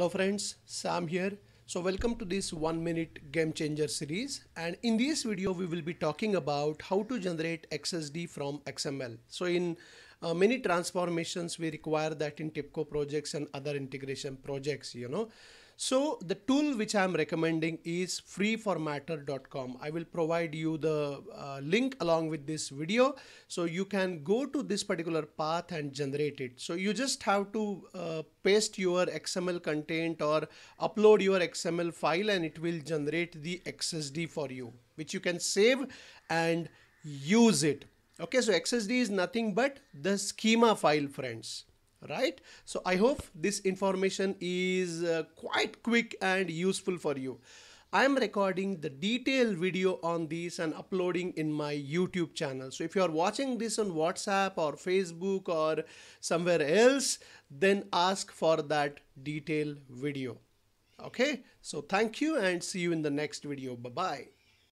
Hello friends, Sam here. So welcome to this one minute game changer series and in this video we will be talking about how to generate XSD from XML. So in uh, many transformations we require that in TIPCO projects and other integration projects you know. So the tool which I'm recommending is freeformatter.com. I will provide you the uh, link along with this video. So you can go to this particular path and generate it. So you just have to uh, paste your XML content or upload your XML file and it will generate the XSD for you, which you can save and use it. Okay, so XSD is nothing but the schema file friends right so i hope this information is uh, quite quick and useful for you i am recording the detailed video on this and uploading in my youtube channel so if you are watching this on whatsapp or facebook or somewhere else then ask for that detailed video okay so thank you and see you in the next video bye bye